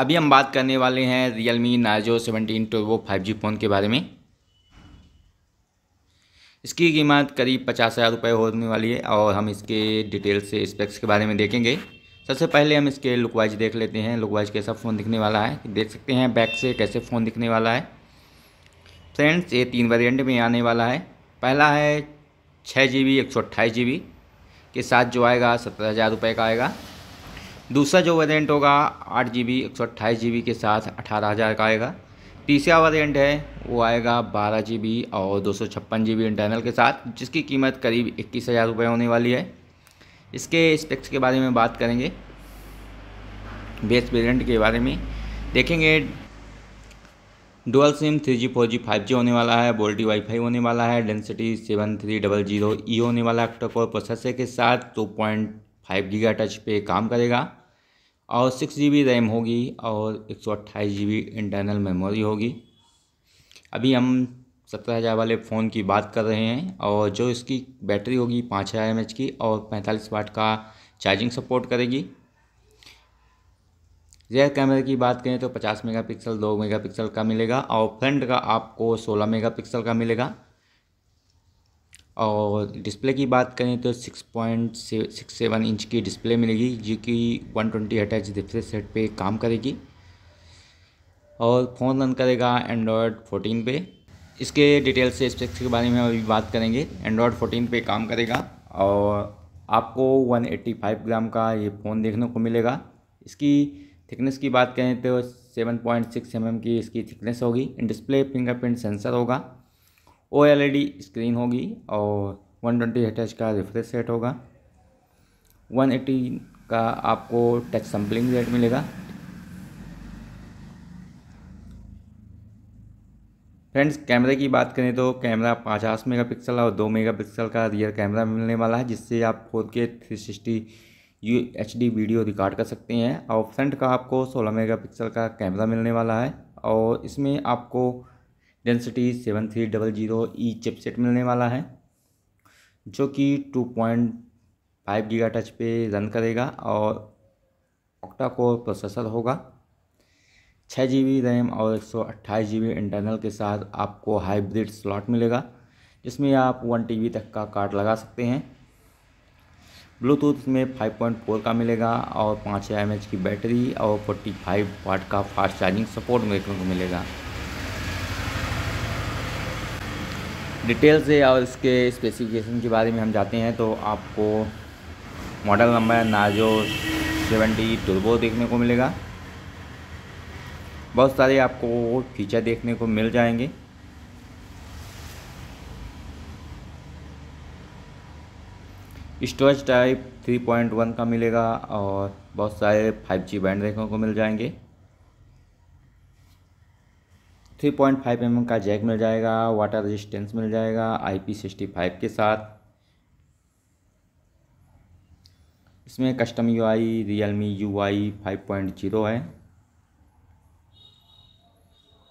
अभी हम बात करने वाले हैं रियल मी नार्जो सेवनटीन वो फाइव जी फ़ोन के बारे में इसकी कीमत करीब पचास हज़ार रुपये होने वाली है और हम इसके डिटेल से स्पेक्स के बारे में देखेंगे सबसे पहले हम इसके लुक वाइज देख लेते हैं लुक वाइज कैसा फ़ोन दिखने वाला है देख सकते हैं बैक से कैसे फ़ोन दिखने वाला है फ्रेंड्स ये तीन वेरियंट में आने वाला है पहला है छः जी बी एक सौ अट्ठाईस जी बी के साथ जो आएगा सत्रह हज़ार रुपये का आएगा दूसरा जो वेरियंट होगा आठ जी बी एक सौ अट्ठाईस जी बी के साथ अठारह हज़ार का आएगा तीसरा वेरियंट है वो आएगा बारह जी बी और दो सौ छप्पन जी बी इंटरनल के साथ जिसकी कीमत करीब इक्कीस हज़ार रुपये होने वाली है इसके स्पेक्स के बारे में बात करेंगे बेस वेरियंट के बारे में देखेंगे dual SIM three G four G five G होने वाला है बोल्टी वाईफाई होने वाला है Dimensity seven three double zero E होने वाला है ऑक्टोकोर प्रोसेसर के साथ two point five giga touch पे काम करेगा और सिक्स जी बी रैम होगी और एक सौ अट्ठाईस जी बी इंटरनल मेमोरी होगी अभी हम सत्रह हज़ार वाले फ़ोन की बात कर रहे हैं और जो इसकी बैटरी होगी पाँच हज़ार एम एच की और पैंतालीस वाट का चार्जिंग सपोर्ट करेगी रेयर कैमरे की बात करें तो पचास मेगापिक्सल दो मेगापिक्सल का मिलेगा और फ्रंट का आपको सोलह मेगापिक्सल का मिलेगा और डिस्प्ले की बात करें तो six point six seven inch की डिस्प्ले मिलेगी जो कि one twenty attach display set पे काम करेगी और फ़ोन रन करेगा एंड्रॉयड फोर्टीन पे इसके डिटेल से स्पेक्स के बारे में अभी बात करेंगे एंड्रॉयड फोर्टीन पे काम करेगा और आपको वन एट्टी फाइव ग्राम का ये फ़ोन देखने को मिलेगा इसकी थिकनेस की बात करें तो seven point six M M की इसकी थिकनेस होगी डिस्प्ले फिंगरप्रिंट सेंसर होगा O L E D screen होगी और वन ट्वेंटी हर्ट्ज का रिफ्रेश सेट होगा वन का आपको टच सैम्पलिंग रेट मिलेगा फ्रेंड्स कैमरे की बात करें तो कैमरा पचास मेगा पिक्सल और दो मेगा पिक्सल का रियर कैमरा मिलने वाला है जिससे आप four K three sixty U H D video record कर सकते हैं और फ्रंट का आपको सोलह मेगा पिक्सल का कैमरा मिलने वाला है और इसमें आपको Dimensity seven three double zero E chipset मिलने वाला है जो कि two point five giga touch पे रन करेगा और ऑक्टा कोर प्रोसेसर होगा छः जी बी रैम और एक सौ अट्ठाईस जी बी इंटरनल के साथ आपको हाइब्रिड स्लॉट मिलेगा जिसमें आप वन टी बी तक का कार्ड लगा सकते हैं ब्लूटूथ में फाइव पॉइंट फोर का मिलेगा और पाँच एम एच की बैटरी और फोर्टी फाइव वाट का फास्ट चार्जिंग सपोर्ट देखने को मिलेगा डिटेल से और इसके स्पेसिफिकेशन के बारे में हम जाते हैं तो आपको model number Narzo seventy turbo देखने को मिलेगा बहुत सारे आपको फीचर देखने को मिल जाएंगे स्टोरेज टाइप 3.1 का मिलेगा और बहुत सारे 5G बैंड देखने को मिल जाएंगे three point five M M का जैक मिल जाएगा वाटर रेजिस्टेंस मिल जाएगा आई पी सिक्सटी फाइव के साथ इसमें custom U I Realme U I five point zero है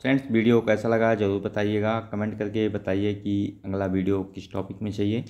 फ्रेंड्स वीडियो कैसा लगा ज़रूर बताइएगा कमेंट करके बताइए कि अगला वीडियो किस टॉपिक में चाहिए